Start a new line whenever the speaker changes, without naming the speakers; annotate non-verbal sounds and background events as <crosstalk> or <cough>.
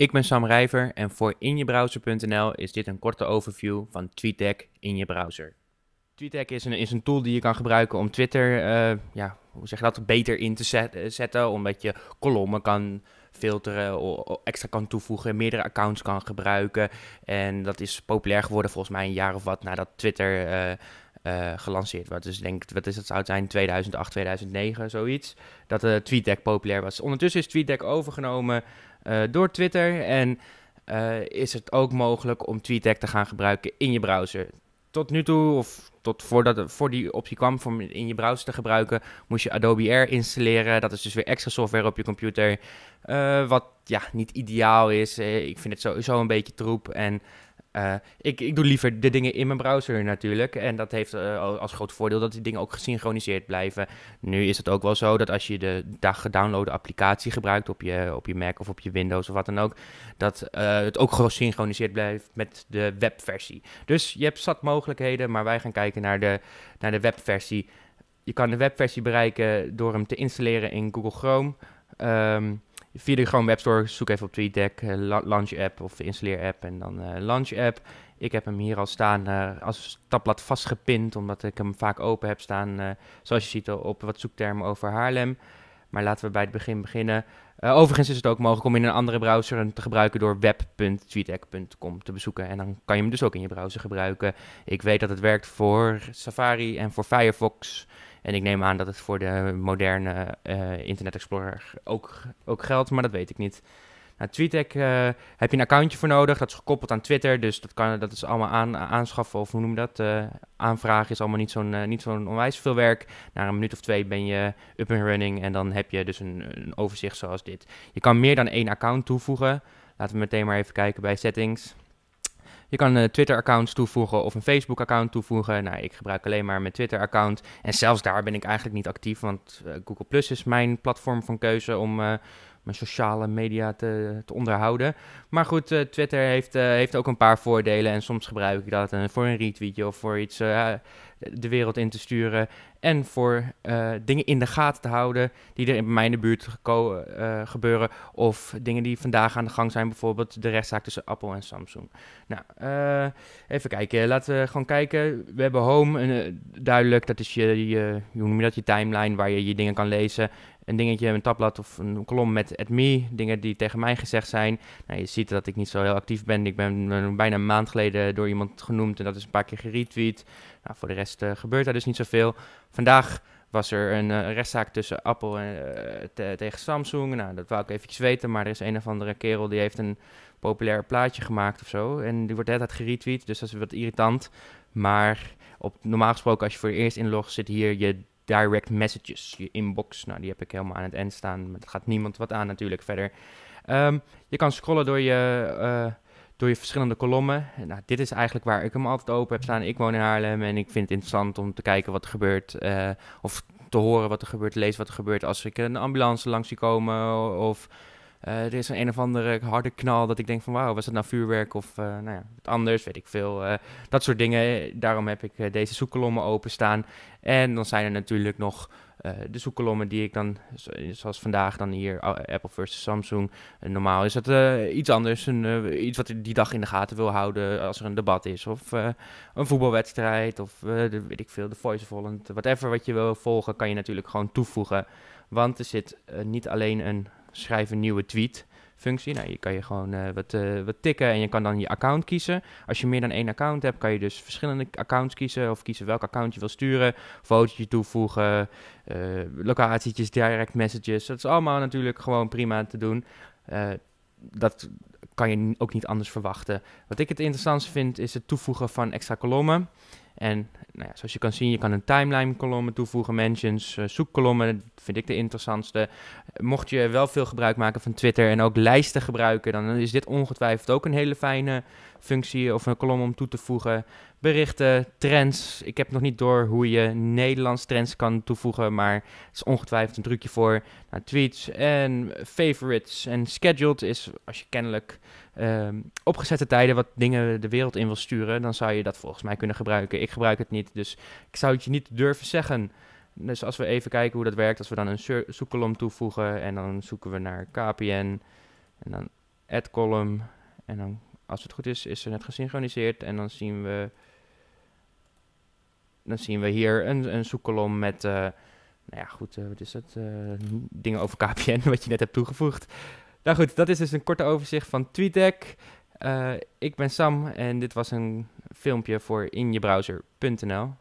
Ik ben Sam Rijver en voor injebrowser.nl is dit een korte overview van TweetDeck in je browser. TweetDeck is een, is een tool die je kan gebruiken om Twitter, eh, ja, hoe zeg je dat, beter in te eh, zetten. Omdat je kolommen kan filteren, extra kan toevoegen, meerdere accounts kan gebruiken. En dat is populair geworden volgens mij een jaar of wat nadat Twitter... Eh, eh, gelanceerd Wat Dus denk, wat is dat zou het zijn, 2008, 2009, zoiets. Dat de eh, TweetDeck populair was. Ondertussen is TweetDeck overgenomen eh, door Twitter. En is het ook mogelijk om TweetDeck te gaan gebruiken in je browser. Tot nu toe, of tot voordat voor die optie kwam, om in je browser te gebruiken, moest je Adobe Air installeren. Dat is dus weer extra software op je computer. wat ja, niet ideaal is. ik vind het sowieso een beetje troep. En eh, ik, ik doe liever de dingen in mijn browser natuurlijk. En dat heeft eh, als groot voordeel dat die dingen ook gesynchroniseerd blijven. Nu is het ook wel zo dat als je de gedownloade applicatie gebruikt op je, op je Mac of op je Windows of wat dan ook, dat eh, het ook gesynchroniseerd blijft met de webversie. Dus je hebt zat mogelijkheden, maar wij gaan kijken naar de, naar de webversie. Je kan de webversie bereiken door hem te installeren in Google Chrome. Ehm, Via de gewoon webstore, zoek even op TweetDeck, eh, launch app of installeer app en dan eh, launch app. Ik heb hem hier al staan eh, als tabblad vastgepind, omdat ik hem vaak open heb staan, zoals je ziet, op wat zoektermen over Haarlem. Maar laten we bij het begin beginnen. overigens is het ook mogelijk om in een andere browser te gebruiken door web.tweetdeck.com te bezoeken. En dan kan je hem dus ook in je browser gebruiken. Ik weet dat het werkt voor Safari en voor Firefox. En ik neem aan dat het voor de moderne eh, Internet Explorer ook, ook geldt, maar dat weet ik niet. Nou, TweeTech eh, heb je een accountje voor nodig. Dat is gekoppeld aan Twitter. Dus dat, kan, dat is allemaal aan, aanschaffen of hoe noem je dat? Uh, aanvragen is allemaal niet zo'n niet zo'n onwijs veel werk. Na een minuut of twee ben je up and running. En dan heb je dus een, een overzicht zoals dit. Je kan meer dan één account toevoegen. Laten we meteen maar even kijken bij settings. Je kan een eh, Twitter-account toevoegen of een Facebook-account toevoegen. Nou, ik gebruik alleen maar mijn Twitter-account. En zelfs daar ben ik eigenlijk niet actief, want eh, Google Plus is mijn platform van keuze om eh, sociale media te, te onderhouden. Maar goed, eh, Twitter heeft, eh, heeft ook een paar voordelen. En soms gebruik ik dat eh, voor een retweetje of voor iets de wereld in te sturen. En voor dingen in de gaten te houden die er in mijn buurt gebeuren. Of dingen die vandaag aan de gang zijn. Bijvoorbeeld de rechtszaak tussen Apple en Samsung. Nou, even kijken. Laten we gewoon kijken. We hebben Home. duidelijk, dat is je, je, noem je dat, je timeline waar je je dingen kan lezen een dingetje, een tabblad of een kolom met at me, dingen die tegen mij gezegd zijn. Nou, je ziet dat ik niet zo heel actief ben. Ik ben eh, bijna een maand geleden door iemand genoemd en dat is een paar keer geretweet. Nou, voor de rest eh, gebeurt daar dus niet zoveel. Vandaag was er een eh, rechtszaak tussen Apple en, tegen Samsung. Nou, dat wou ik eventjes weten, maar er is een of andere kerel die heeft een populair plaatje gemaakt of zo. En die wordt de hele geretweet, dus dat is wat irritant. Maar op, normaal gesproken, als je voor het eerst inlogt, zit hier je direct messages, je inbox. Nou, die heb ik helemaal aan het eind staan, maar dat gaat niemand wat aan natuurlijk verder. Ehm, je kan scrollen door je, eh, door je verschillende kolommen. Nou, dit is eigenlijk waar ik hem altijd open heb staan. Ik woon in Haarlem en ik vind het interessant om te kijken wat er gebeurt. Eh, of te horen wat er gebeurt, lezen wat er gebeurt als ik een ambulance langs zie komen of eh, er is een, een of andere harde knal dat ik denk van wauw, was dat nou vuurwerk of eh, nou ja, wat anders, weet ik veel. Eh, dat soort dingen. Daarom heb ik deze zoekkolommen openstaan. En dan zijn er natuurlijk nog de zoekkolommen die ik dan, zoals vandaag dan hier, oh, Apple versus Samsung. normaal is dat iets anders, een, iets wat ik die dag in de gaten wil houden als er een debat is. Of een voetbalwedstrijd of de, weet ik veel, de Voice of Holland. Whatever wat je wil volgen, kan je natuurlijk gewoon toevoegen. Want er zit niet alleen een schrijf een nieuwe tweet functie. Nou, je kan je gewoon eh, wat, eh, wat tikken en je kan dan je account kiezen. Als je meer dan één account hebt, kan je dus verschillende accounts kiezen of kiezen welk account je wil sturen. Fotootje toevoegen, uh, locatietjes, direct messages. Dat is allemaal natuurlijk gewoon prima te doen. dat kan je ook niet anders verwachten. Wat ik het interessantste vind, is het toevoegen van extra kolommen. En nou ja, zoals je kan zien, je kan een timeline kolommen toevoegen, mentions, eh, zoekkolommen, vind ik de interessantste. Eh, mocht je wel veel gebruik maken van Twitter en ook lijsten gebruiken, dan is dit ongetwijfeld ook een hele fijne functie of een kolom om toe te voegen. Berichten, trends. Ik heb nog niet door hoe je Nederlands trends kan toevoegen, maar het is ongetwijfeld een drukje voor. Nou, tweets en favorites en scheduled is als je kennelijk Ehm, opgezette tijden wat dingen de wereld in wil sturen, dan zou je dat volgens mij kunnen gebruiken. Ik gebruik het niet, dus ik zou het je niet durven zeggen. Dus als we even kijken hoe dat werkt, als we dan een zoekkolom toevoegen en dan zoeken we naar KPN en dan add column en dan als het goed is, is er net gesynchroniseerd en dan zien we dan zien we hier een, een zoekkolom met, eh, nou ja, goed, eh, wat is dat eh, dingen over KPN, <laughs> wat je net hebt toegevoegd. Nou goed, dat is dus een korte overzicht van TweetDeck. Eh, ik ben Sam en dit was een filmpje voor injebrowser.nl.